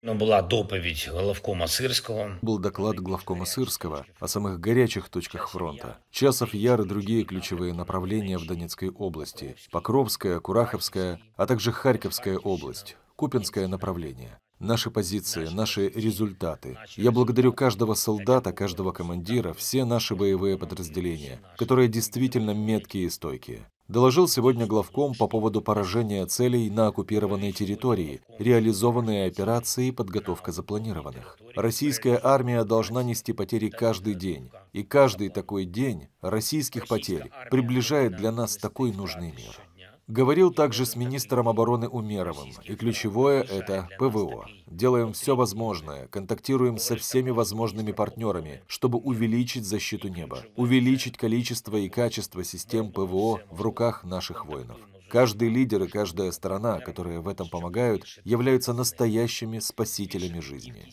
Но была доповедь главкома Сырского. Был доклад главкома Сырского о самых горячих точках фронта. Часов Яр и другие ключевые направления в Донецкой области. Покровская, Кураховская, а также Харьковская область. Купинское направление. Наши позиции, наши результаты. Я благодарю каждого солдата, каждого командира, все наши боевые подразделения, которые действительно меткие и стойкие доложил сегодня главком по поводу поражения целей на оккупированной территории, реализованные операции и подготовка запланированных. Российская армия должна нести потери каждый день, и каждый такой день российских потерь приближает для нас такой нужный мир. Говорил также с министром обороны Умеровым, и ключевое – это ПВО. Делаем все возможное, контактируем со всеми возможными партнерами, чтобы увеличить защиту неба, увеличить количество и качество систем ПВО в руках наших воинов. Каждый лидер и каждая страна, которые в этом помогают, являются настоящими спасителями жизни.